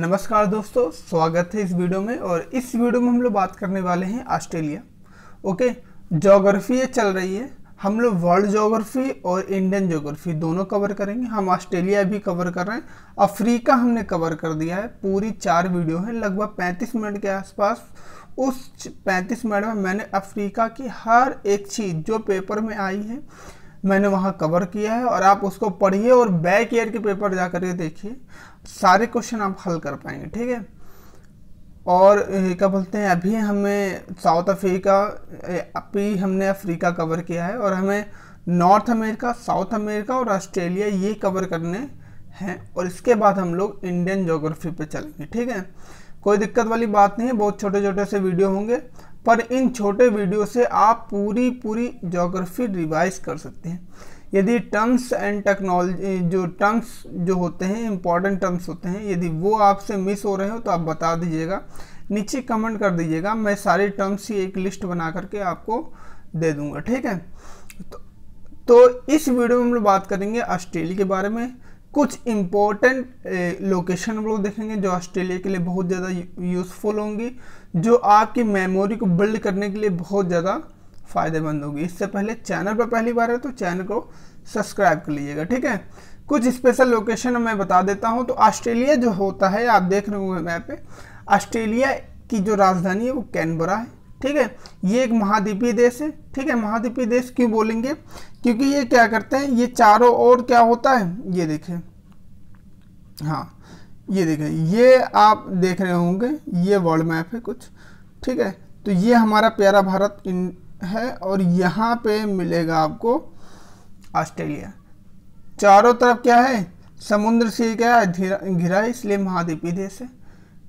नमस्कार दोस्तों स्वागत है इस वीडियो में और इस वीडियो में हम लोग बात करने वाले हैं ऑस्ट्रेलिया ओके जोग्राफी ये चल रही है हम लोग वर्ल्ड जोग्राफी और इंडियन जोग्राफी दोनों कवर करेंगे हम ऑस्ट्रेलिया भी कवर कर रहे हैं अफ्रीका हमने कवर कर दिया है पूरी चार वीडियो है लगभग पैंतीस मिनट के आसपास उस पैंतीस मिनट में मैंने अफ्रीका की हर एक चीज़ जो पेपर में आई है मैंने वहाँ कवर किया है और आप उसको पढ़िए और बैक ईयर के पेपर जा के देखिए सारे क्वेश्चन आप हल कर पाएंगे ठीक है और क्या बोलते हैं अभी हमें साउथ अफ्रीका अभी हमने अफ्रीका कवर किया है और हमें नॉर्थ अमेरिका साउथ अमेरिका और ऑस्ट्रेलिया ये कवर करने हैं और इसके बाद हम लोग इंडियन जोग्राफी पे चलेंगे ठीक है कोई दिक्कत वाली बात नहीं है बहुत छोटे छोटे से वीडियो होंगे पर इन छोटे वीडियो से आप पूरी पूरी जोग्राफी रिवाइज कर सकते हैं यदि टर्म्स एंड टेक्नोलॉजी जो टर्म्स जो होते हैं इंपॉर्टेंट टर्म्स होते हैं यदि वो आपसे मिस हो रहे हो तो आप बता दीजिएगा नीचे कमेंट कर दीजिएगा मैं सारे टर्म्स की एक लिस्ट बना करके आपको दे दूंगा ठीक है तो, तो इस वीडियो में हम लोग बात करेंगे ऑस्ट्रेलिया के बारे में कुछ इम्पोर्टेंट लोकेशन हम लोग देखेंगे जो ऑस्ट्रेलिया के लिए बहुत ज़्यादा यूज़फुल होंगी जो आपकी मेमोरी को बिल्ड करने के लिए बहुत ज़्यादा फ़ायदेमंद होगी इससे पहले चैनल पर पहली बार है तो चैनल को सब्सक्राइब कर लीजिएगा ठीक है कुछ स्पेशल लोकेशन मैं बता देता हूँ तो ऑस्ट्रेलिया जो होता है आप देख रहे होंगे मैप पे ऑस्ट्रेलिया की जो राजधानी है वो कैनबरा है ठीक है ये एक महाद्वीपीय देश है ठीक है महाद्वीपीय देश क्यों बोलेंगे क्योंकि ये क्या करते हैं ये चारों ओर क्या होता है ये देखें हाँ ये देखें ये आप देख रहे होंगे ये वर्ल्ड मैप है कुछ ठीक है तो ये हमारा प्यारा भारत है और यहाँ पे मिलेगा आपको ऑस्ट्रेलिया चारों तरफ क्या है समुद्र से क्या है घिरा इसलिए महाद्वीपीय देश है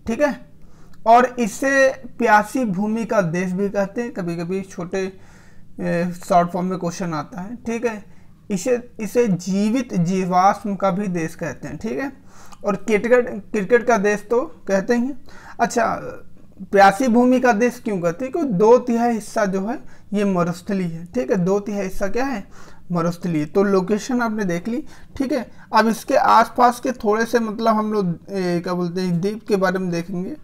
ठीक है और इसे प्यासी भूमि का देश भी कहते हैं कभी कभी छोटे शॉर्ट फॉर्म में क्वेश्चन आता है ठीक है इसे इसे जीवित जीवाश्म का भी देश कहते हैं ठीक है और क्रिकेट क्रिकेट का देश तो कहते हैं अच्छा प्यासी भूमि का देश क्यों कहते हैं क्योंकि दो तिहाई हिस्सा जो है ये मरुस्थली है ठीक है दो तिहाई हिस्सा क्या है मरुस्थली तो लोकेशन आपने देख ली ठीक है अब इसके आसपास के थोड़े से मतलब हम लोग क्या बोलते हैं द्वीप के बारे में देखेंगे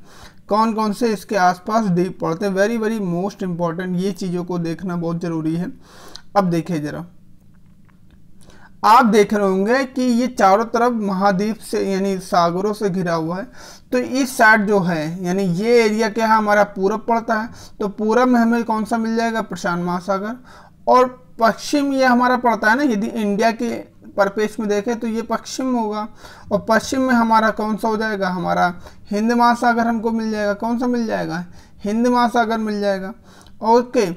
कौन कौन से इसके आसपास द्वीप पड़ते हैं वेरी वेरी मोस्ट इम्पॉर्टेंट ये चीज़ों को देखना बहुत ज़रूरी है अब देखिए ज़रा आप देख रहे होंगे कि ये चारों तरफ महाद्वीप से यानी सागरों से घिरा हुआ है तो इस साइड जो है यानी ये एरिया क्या है हमारा पूरब पड़ता है तो पूरब में हमें कौन सा मिल जाएगा प्रशांत महासागर और पश्चिम ये हमारा पड़ता है ना यदि इंडिया के परिपेक्ष में देखें तो ये पश्चिम होगा और पश्चिम में हमारा कौन सा हो जाएगा हमारा हिंद महासागर हमको मिल जाएगा कौन सा मिल जाएगा हिंद महासागर मिल जाएगा ओके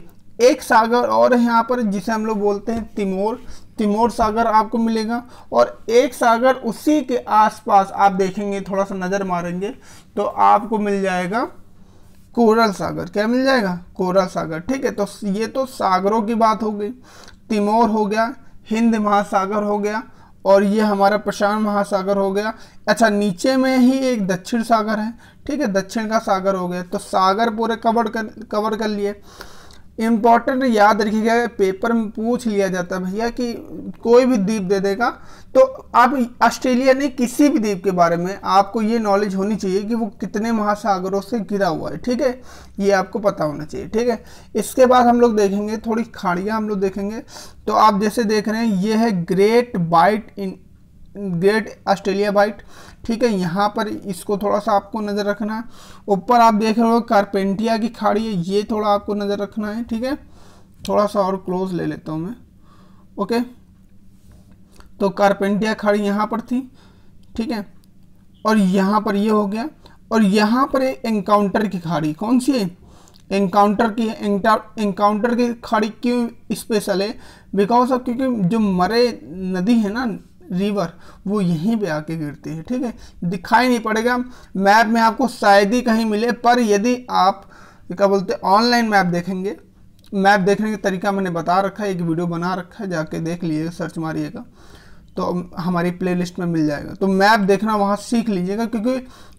एक सागर और है यहाँ पर जिसे हम लोग बोलते हैं तिमोर तिमोर सागर आपको मिलेगा और एक सागर उसी के आसपास आप देखेंगे थोड़ा सा नज़र मारेंगे तो आपको मिल जाएगा कोरल सागर क्या मिल जाएगा कोरल सागर ठीक है तो ये तो सागरों की बात हो गई तिमोर हो गया हिंद महासागर हो गया और ये हमारा प्रशांत महासागर हो गया अच्छा नीचे में ही एक दक्षिण सागर है ठीक है दक्षिण का सागर हो गया तो सागर पूरे कवर कर कवर कर लिए इम्पॉर्टेंट याद रखिएगा पेपर में पूछ लिया जाता है भैया कि कोई भी द्वीप दे देगा तो आप ऑस्ट्रेलिया ने किसी भी द्वीप के बारे में आपको ये नॉलेज होनी चाहिए कि वो कितने महासागरों से गिरा हुआ है ठीक है ये आपको पता होना चाहिए ठीक है इसके बाद हम लोग देखेंगे थोड़ी खाड़ियाँ हम लोग देखेंगे तो आप जैसे देख रहे हैं ये है great bight in great Australia bight ठीक है यहाँ पर इसको थोड़ा सा आपको नज़र रखना है ऊपर आप देख रहे हो कारपेंटिया की खाड़ी है ये थोड़ा आपको नज़र रखना है ठीक है थोड़ा सा और क्लोज ले लेता हूँ मैं ओके तो कारपेंटिया खाड़ी यहाँ पर थी ठीक है और यहाँ पर ये यह हो गया और यहाँ पर एनकाउंटर की खाड़ी कौन सी है एनकाउंटर की एनकाउंटर की खाड़ी क्यों स्पेशल है बिकॉज ऑफ क्योंकि जो मरे नदी है ना रिवर वो यहीं पे आके गिरती है ठीक है दिखाई नहीं पड़ेगा मैप में आपको शायद ही कहीं मिले पर यदि आप क्या बोलते हैं ऑनलाइन मैप देखेंगे मैप देखने का तरीका मैंने बता रखा है एक वीडियो बना रखा है जाके देख लीजिएगा सर्च मारिएगा तो हमारी प्लेलिस्ट में मिल जाएगा तो मैप देखना वहाँ सीख लीजिएगा क्योंकि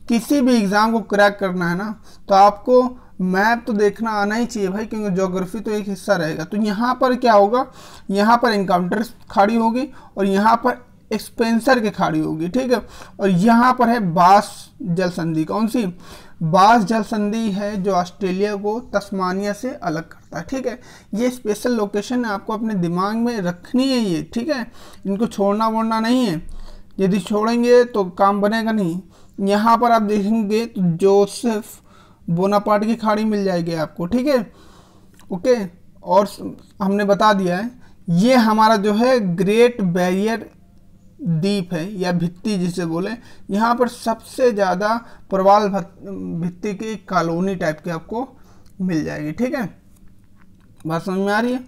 किसी भी एग्ज़ाम को क्रैक करना है ना तो आपको मैप तो देखना आना ही चाहिए भाई क्योंकि जोग्राफी तो एक हिस्सा रहेगा तो यहाँ पर क्या होगा यहाँ पर इनकाउंटर खड़ी होगी और यहाँ पर एक्सपेंसर की खाड़ी होगी ठीक है और यहाँ पर है बास जल संधि कौन सी बास जल संधि है जो ऑस्ट्रेलिया को तस्मानिया से अलग करता है ठीक है ये स्पेशल लोकेशन आपको अपने दिमाग में रखनी है ये ठीक है इनको छोड़ना वोड़ना नहीं है यदि छोड़ेंगे तो काम बनेगा नहीं यहाँ पर आप देखेंगे तो जोसेफ बोनापाट की खाड़ी मिल जाएगी आपको ठीक है ओके और हमने बता दिया है ये हमारा जो है ग्रेट बैरियर द्वीप है या भित्ति जिसे बोले यहाँ पर सबसे ज़्यादा प्रवाल भित्ति की कॉलोनी टाइप की आपको मिल जाएगी ठीक है बात समझ में आ रही है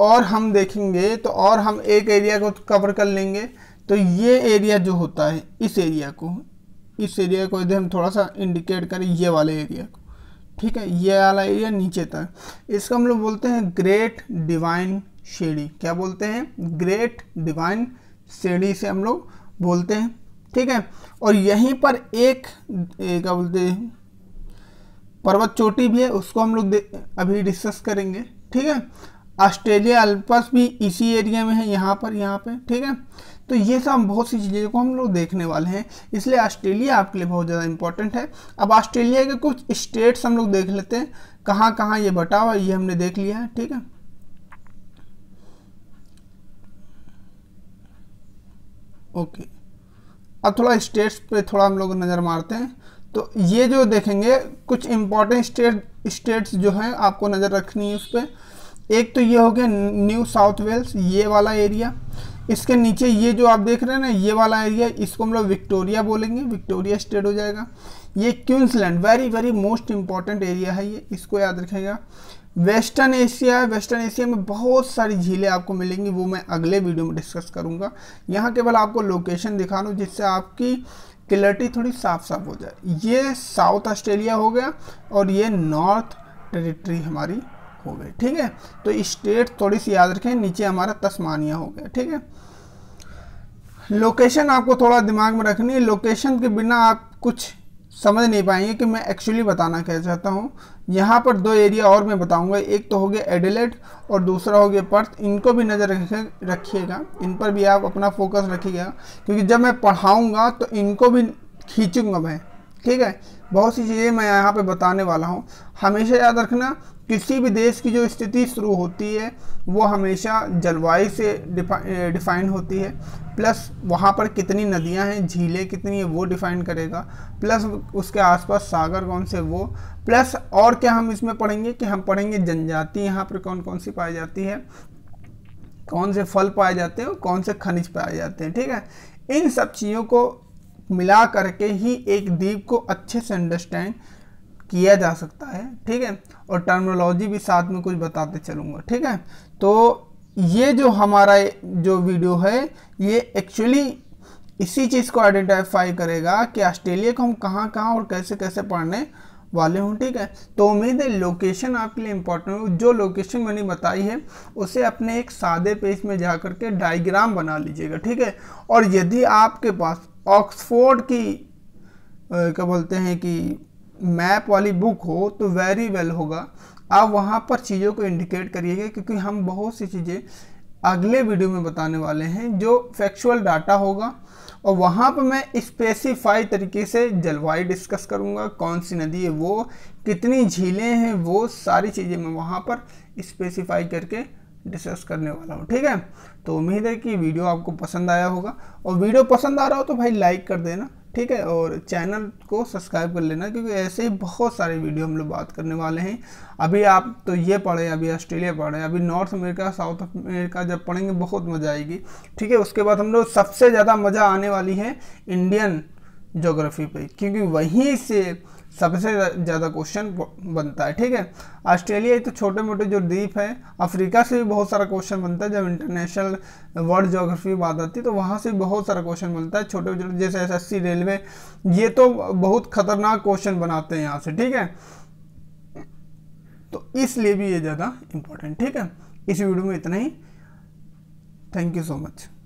और हम देखेंगे तो और हम एक एरिया को कवर कर लेंगे तो ये एरिया जो होता है इस एरिया को इस एरिया को यदि हम थोड़ा सा इंडिकेट करें ये वाले एरिया को ठीक है ये वाला एरिया नीचे तक इसको हम लोग बोलते हैं ग्रेट डिवाइन शेडी क्या बोलते हैं ग्रेट डिवाइन श्रेणी से हम लोग बोलते हैं ठीक है और यहीं पर एक क्या बोलते हैं पर्वत चोटी भी है उसको हम लोग अभी डिस्कस करेंगे ठीक है ऑस्ट्रेलिया अल्पस भी इसी एरिया में है यहाँ पर यहाँ पे ठीक है तो ये सब बहुत सी चीज़ें को हम लोग देखने वाले हैं इसलिए ऑस्ट्रेलिया आपके लिए बहुत ज़्यादा इंपॉर्टेंट है अब ऑस्ट्रेलिया के कुछ स्टेट्स हम लोग देख लेते हैं कहाँ कहाँ ये बटा हुआ ये हमने देख लिया है ठीक है ओके अब थोड़ा स्टेट्स पे थोड़ा हम लोग नज़र मारते हैं तो ये जो देखेंगे कुछ इम्पॉर्टेंट स्टेट स्टेट्स जो हैं आपको नज़र रखनी है उस पर एक तो ये हो गया न्यू साउथ वेल्स ये वाला एरिया इसके नीचे ये जो आप देख रहे हैं ना ये वाला एरिया इसको हम लोग विक्टोरिया बोलेंगे विक्टोरिया स्टेट हो जाएगा ये Queensland very very most important area है ये इसको याद रखेगा वेस्टर्न एशिया वेस्टर्न एशिया में बहुत सारी झीलें आपको मिलेंगी वो मैं अगले वीडियो में डिस्कस करूँगा यहाँ केवल आपको लोकेशन दिखा हूँ जिससे आपकी क्लैरिटी थोड़ी साफ साफ हो जाए ये साउथ ऑस्ट्रेलिया हो गया और ये नॉर्थ टेरिटरी हमारी हो गई ठीक है तो स्टेट थोड़ी सी याद रखें नीचे हमारा तस्मानिया हो गया ठीक है लोकेशन आपको थोड़ा दिमाग में रखनी है लोकेशन के बिना आप कुछ समझ नहीं पाएंगे कि मैं एक्चुअली बताना क्या चाहता हूँ यहाँ पर दो एरिया और मैं बताऊँगा एक तो हो गया एडिलेट और दूसरा हो गया पर्थ इनको भी नज़र रखिएगा इन पर भी आप अपना फोकस रखिएगा क्योंकि जब मैं पढ़ाऊँगा तो इनको भी खींचूँगा मैं ठीक है बहुत सी चीज़ें मैं यहाँ पे बताने वाला हूँ हमेशा याद रखना किसी भी देश की जो स्थिति शुरू होती है वो हमेशा जलवायु से डिफाइन दिफा, होती है प्लस वहाँ पर कितनी नदियाँ हैं झीलें कितनी है वो डिफाइन करेगा प्लस उसके आसपास सागर कौन से वो प्लस और क्या हम इसमें पढ़ेंगे कि हम पढ़ेंगे जनजाति यहाँ पर कौन कौन सी पाई जाती है कौन से फल पाए जाते हैं और कौन से खनिज पाए जाते हैं ठीक है इन सब चीज़ों को मिला करके ही एक द्वीप को अच्छे से अंडरस्टैंड किया जा सकता है ठीक है और टर्मोलॉजी भी साथ में कुछ बताते चलूँगा ठीक है तो ये जो हमारा जो वीडियो है ये एक्चुअली इसी चीज़ को आइडेंटिफाई करेगा कि ऑस्ट्रेलिया को हम कहाँ कहाँ और कैसे कैसे पढ़ने वाले हूँ ठीक है तो उम्मीद है लोकेशन आपके लिए इंपॉर्टेंट जो लोकेशन मैंने बताई है उसे अपने एक सादे पेज में जा कर के डाइग्राम बना लीजिएगा ठीक है और यदि आपके पास ऑक्सफोर्ड की क्या बोलते हैं कि मैप वाली बुक हो तो वेरी वेल होगा आप वहाँ पर चीज़ों को इंडिकेट करिएगा क्योंकि हम बहुत सी चीज़ें अगले वीडियो में बताने वाले हैं जो फैक्चुअल डाटा होगा और वहाँ पर मैं स्पेसिफाई तरीके से जलवायु डिस्कस करूँगा कौन सी नदी है वो कितनी झीलें हैं वो सारी चीज़ें मैं वहाँ पर स्पेसिफाई करके डिस्कस करने वाला हूँ ठीक है तो उम्मीद है कि वीडियो आपको पसंद आया होगा और वीडियो पसंद आ रहा हो तो भाई लाइक कर देना ठीक है और चैनल को सब्सक्राइब कर लेना क्योंकि ऐसे ही बहुत सारे वीडियो हम लोग बात करने वाले हैं अभी आप तो ये पढ़े अभी ऑस्ट्रेलिया पढ़े अभी नॉर्थ अमेरिका साउथ अमेरिका जब पढ़ेंगे बहुत मज़ा आएगी ठीक है उसके बाद हम लोग सबसे ज़्यादा मज़ा आने वाली है इंडियन जोग्राफी पर क्योंकि वहीं से सबसे ज़्यादा क्वेश्चन बनता है ठीक है ऑस्ट्रेलिया एक तो छोटे मोटे जो द्वीप है अफ्रीका से भी बहुत सारा क्वेश्चन बनता है जब इंटरनेशनल वर्ल्ड जोग्राफी बात आती है तो वहाँ से बहुत सारा क्वेश्चन बनता है छोटे छोटे जैसे एस रेलवे ये तो बहुत खतरनाक क्वेश्चन बनाते हैं यहाँ से ठीक है तो इसलिए भी ये ज़्यादा इम्पोर्टेंट ठीक है इस वीडियो में इतना ही थैंक यू सो मच